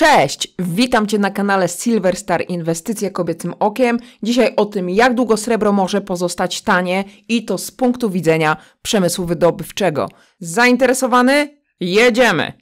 Cześć! Witam Cię na kanale Silver Star Inwestycje Kobiecym Okiem. Dzisiaj o tym, jak długo srebro może pozostać tanie i to z punktu widzenia przemysłu wydobywczego. Zainteresowany? Jedziemy!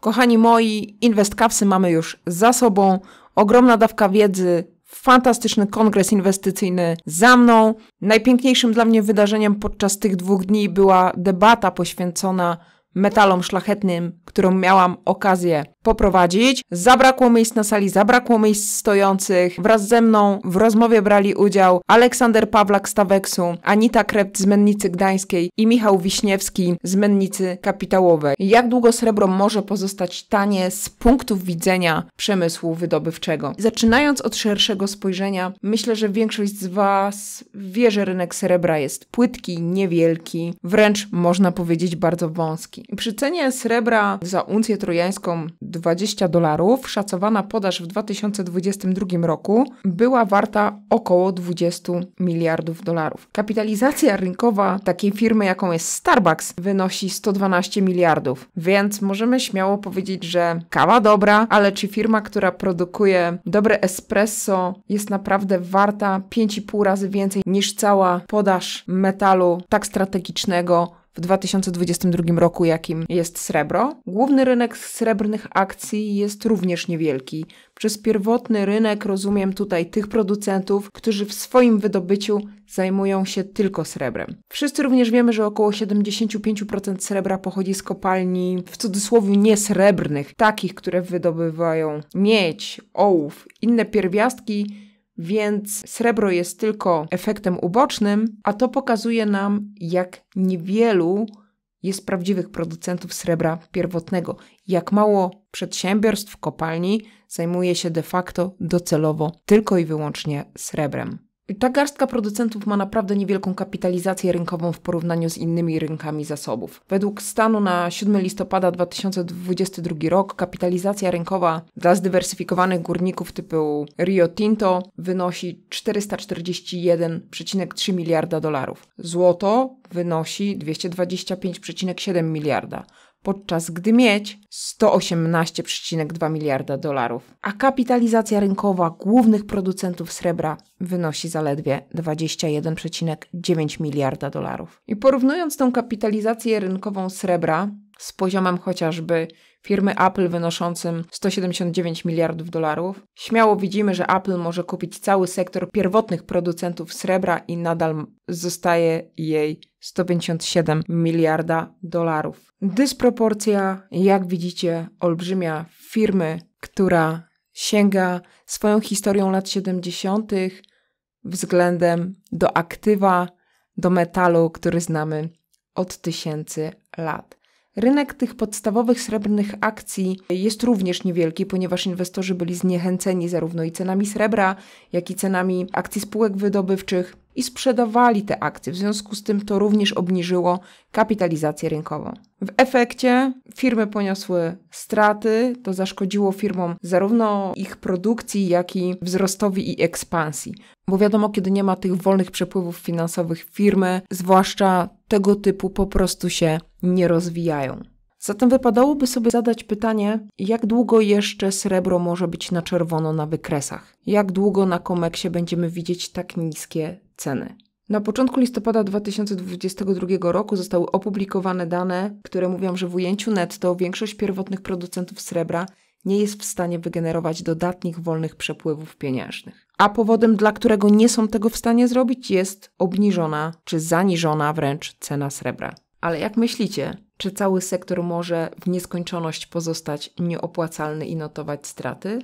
Kochani moi, Inwestkawsy mamy już za sobą. Ogromna dawka wiedzy, fantastyczny kongres inwestycyjny za mną. Najpiękniejszym dla mnie wydarzeniem podczas tych dwóch dni była debata poświęcona metalom szlachetnym, którą miałam okazję poprowadzić. Zabrakło miejsc na sali, zabrakło miejsc stojących. Wraz ze mną w rozmowie brali udział Aleksander Pawlak z Taweksu, Anita Krept z Mennicy Gdańskiej i Michał Wiśniewski z Mennicy Kapitałowej. Jak długo srebro może pozostać tanie z punktu widzenia przemysłu wydobywczego? Zaczynając od szerszego spojrzenia, myślę, że większość z Was wie, że rynek srebra jest płytki, niewielki, wręcz można powiedzieć bardzo wąski. Przy cenie srebra za uncję trojańską 20 dolarów szacowana podaż w 2022 roku była warta około 20 miliardów dolarów. Kapitalizacja rynkowa takiej firmy, jaką jest Starbucks, wynosi 112 miliardów, więc możemy śmiało powiedzieć, że kawa dobra, ale czy firma, która produkuje dobre espresso, jest naprawdę warta 5,5 razy więcej niż cała podaż metalu tak strategicznego w 2022 roku, jakim jest srebro. Główny rynek srebrnych akcji jest również niewielki. Przez pierwotny rynek rozumiem tutaj tych producentów, którzy w swoim wydobyciu zajmują się tylko srebrem. Wszyscy również wiemy, że około 75% srebra pochodzi z kopalni w cudzysłowie niesrebrnych, takich, które wydobywają miedź, ołów, inne pierwiastki więc srebro jest tylko efektem ubocznym, a to pokazuje nam, jak niewielu jest prawdziwych producentów srebra pierwotnego, jak mało przedsiębiorstw, kopalni zajmuje się de facto docelowo tylko i wyłącznie srebrem. Ta garstka producentów ma naprawdę niewielką kapitalizację rynkową w porównaniu z innymi rynkami zasobów. Według stanu na 7 listopada 2022 rok kapitalizacja rynkowa dla zdywersyfikowanych górników typu Rio Tinto wynosi 441,3 miliarda dolarów. Złoto wynosi 225,7 miliarda podczas gdy mieć 118,2 miliarda dolarów, a kapitalizacja rynkowa głównych producentów srebra wynosi zaledwie 21,9 miliarda dolarów. I porównując tą kapitalizację rynkową srebra z poziomem chociażby firmy Apple wynoszącym 179 miliardów dolarów. Śmiało widzimy, że Apple może kupić cały sektor pierwotnych producentów srebra i nadal zostaje jej 157 miliarda dolarów. Dysproporcja, jak widzicie, olbrzymia firmy, która sięga swoją historią lat 70. względem do aktywa, do metalu, który znamy od tysięcy lat. Rynek tych podstawowych srebrnych akcji jest również niewielki, ponieważ inwestorzy byli zniechęceni zarówno i cenami srebra, jak i cenami akcji spółek wydobywczych i sprzedawali te akcje. W związku z tym to również obniżyło kapitalizację rynkową. W efekcie firmy poniosły straty, to zaszkodziło firmom zarówno ich produkcji, jak i wzrostowi i ekspansji. Bo wiadomo, kiedy nie ma tych wolnych przepływów finansowych, firmy, zwłaszcza tego typu, po prostu się nie rozwijają. Zatem wypadałoby sobie zadać pytanie, jak długo jeszcze srebro może być na czerwono na wykresach? Jak długo na komeksie będziemy widzieć tak niskie ceny. Na początku listopada 2022 roku zostały opublikowane dane, które mówią, że w ujęciu netto większość pierwotnych producentów srebra nie jest w stanie wygenerować dodatnich wolnych przepływów pieniężnych. A powodem, dla którego nie są tego w stanie zrobić, jest obniżona czy zaniżona wręcz cena srebra. Ale jak myślicie, czy cały sektor może w nieskończoność pozostać nieopłacalny i notować straty?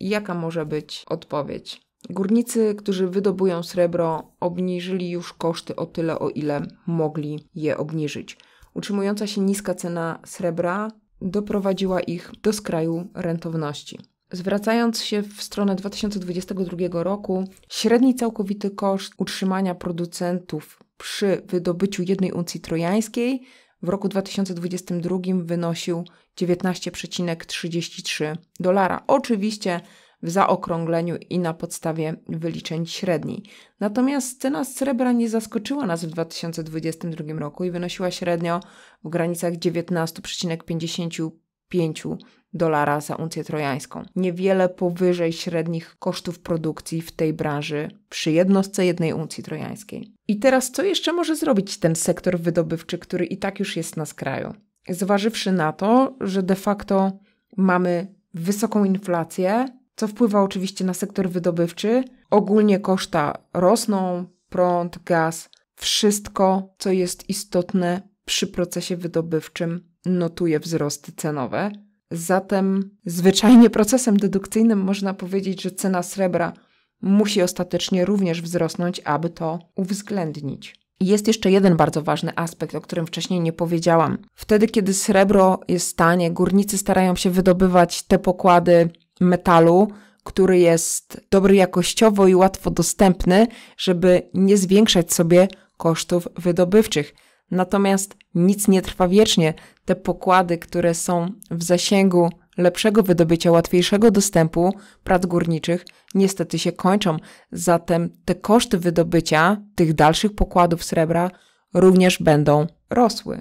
jaka może być odpowiedź? Górnicy, którzy wydobują srebro, obniżyli już koszty o tyle, o ile mogli je obniżyć. Utrzymująca się niska cena srebra doprowadziła ich do skraju rentowności. Zwracając się w stronę 2022 roku, średni całkowity koszt utrzymania producentów przy wydobyciu jednej uncji trojańskiej w roku 2022 wynosił 19,33 dolara. Oczywiście w zaokrągleniu i na podstawie wyliczeń średniej. Natomiast cena srebra nie zaskoczyła nas w 2022 roku i wynosiła średnio w granicach 19,55 dolara za uncję trojańską. Niewiele powyżej średnich kosztów produkcji w tej branży przy jednostce jednej uncji trojańskiej. I teraz co jeszcze może zrobić ten sektor wydobywczy, który i tak już jest na skraju? Zważywszy na to, że de facto mamy wysoką inflację, co wpływa oczywiście na sektor wydobywczy. Ogólnie koszta rosną, prąd, gaz, wszystko, co jest istotne przy procesie wydobywczym, notuje wzrosty cenowe. Zatem, zwyczajnie procesem dedukcyjnym można powiedzieć, że cena srebra musi ostatecznie również wzrosnąć, aby to uwzględnić. Jest jeszcze jeden bardzo ważny aspekt, o którym wcześniej nie powiedziałam. Wtedy, kiedy srebro jest tanie, górnicy starają się wydobywać te pokłady metalu, który jest dobry jakościowo i łatwo dostępny, żeby nie zwiększać sobie kosztów wydobywczych. Natomiast nic nie trwa wiecznie. Te pokłady, które są w zasięgu lepszego wydobycia, łatwiejszego dostępu prac górniczych, niestety się kończą. Zatem te koszty wydobycia tych dalszych pokładów srebra również będą rosły.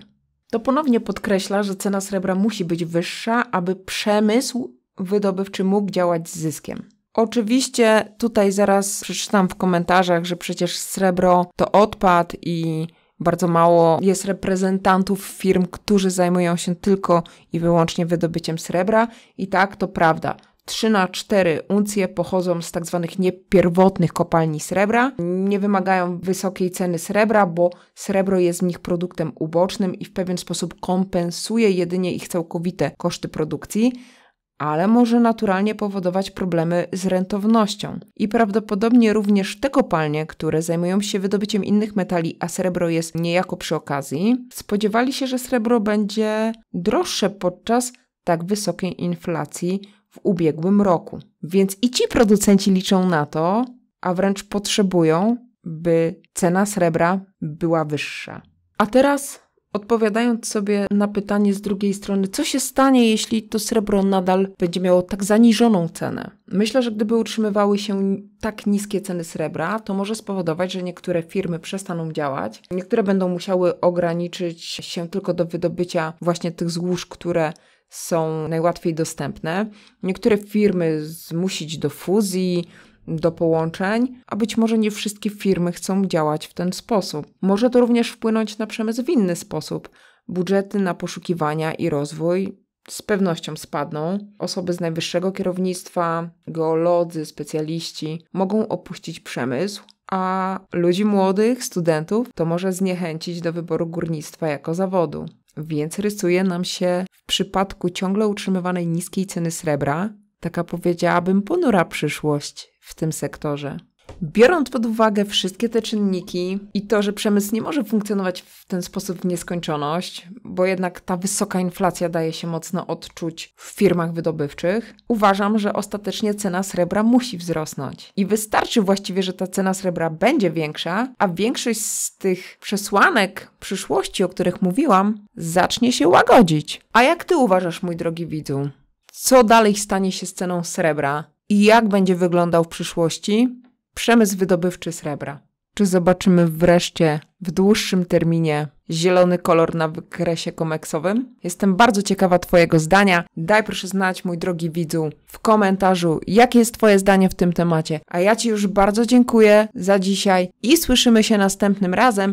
To ponownie podkreśla, że cena srebra musi być wyższa, aby przemysł wydobywczy mógł działać z zyskiem. Oczywiście tutaj zaraz przeczytam w komentarzach, że przecież srebro to odpad i bardzo mało jest reprezentantów firm, którzy zajmują się tylko i wyłącznie wydobyciem srebra. I tak, to prawda. 3 na 4 uncje pochodzą z tak zwanych niepierwotnych kopalni srebra. Nie wymagają wysokiej ceny srebra, bo srebro jest w nich produktem ubocznym i w pewien sposób kompensuje jedynie ich całkowite koszty produkcji ale może naturalnie powodować problemy z rentownością. I prawdopodobnie również te kopalnie, które zajmują się wydobyciem innych metali, a srebro jest niejako przy okazji, spodziewali się, że srebro będzie droższe podczas tak wysokiej inflacji w ubiegłym roku. Więc i ci producenci liczą na to, a wręcz potrzebują, by cena srebra była wyższa. A teraz Odpowiadając sobie na pytanie z drugiej strony, co się stanie, jeśli to srebro nadal będzie miało tak zaniżoną cenę? Myślę, że gdyby utrzymywały się tak niskie ceny srebra, to może spowodować, że niektóre firmy przestaną działać. Niektóre będą musiały ograniczyć się tylko do wydobycia właśnie tych złóż, które są najłatwiej dostępne. Niektóre firmy zmusić do fuzji, do połączeń, a być może nie wszystkie firmy chcą działać w ten sposób. Może to również wpłynąć na przemysł w inny sposób. Budżety na poszukiwania i rozwój z pewnością spadną. Osoby z najwyższego kierownictwa, geolodzy, specjaliści mogą opuścić przemysł, a ludzi młodych, studentów to może zniechęcić do wyboru górnictwa jako zawodu. Więc rysuje nam się w przypadku ciągle utrzymywanej niskiej ceny srebra taka powiedziałabym ponura przyszłość w tym sektorze. Biorąc pod uwagę wszystkie te czynniki i to, że przemysł nie może funkcjonować w ten sposób w nieskończoność, bo jednak ta wysoka inflacja daje się mocno odczuć w firmach wydobywczych, uważam, że ostatecznie cena srebra musi wzrosnąć. I wystarczy właściwie, że ta cena srebra będzie większa, a większość z tych przesłanek przyszłości, o których mówiłam, zacznie się łagodzić. A jak ty uważasz, mój drogi widzu? Co dalej stanie się z ceną srebra? i jak będzie wyglądał w przyszłości przemysł wydobywczy srebra. Czy zobaczymy wreszcie w dłuższym terminie zielony kolor na wykresie komeksowym? Jestem bardzo ciekawa Twojego zdania. Daj proszę znać, mój drogi widzu, w komentarzu, jakie jest Twoje zdanie w tym temacie. A ja Ci już bardzo dziękuję za dzisiaj i słyszymy się następnym razem.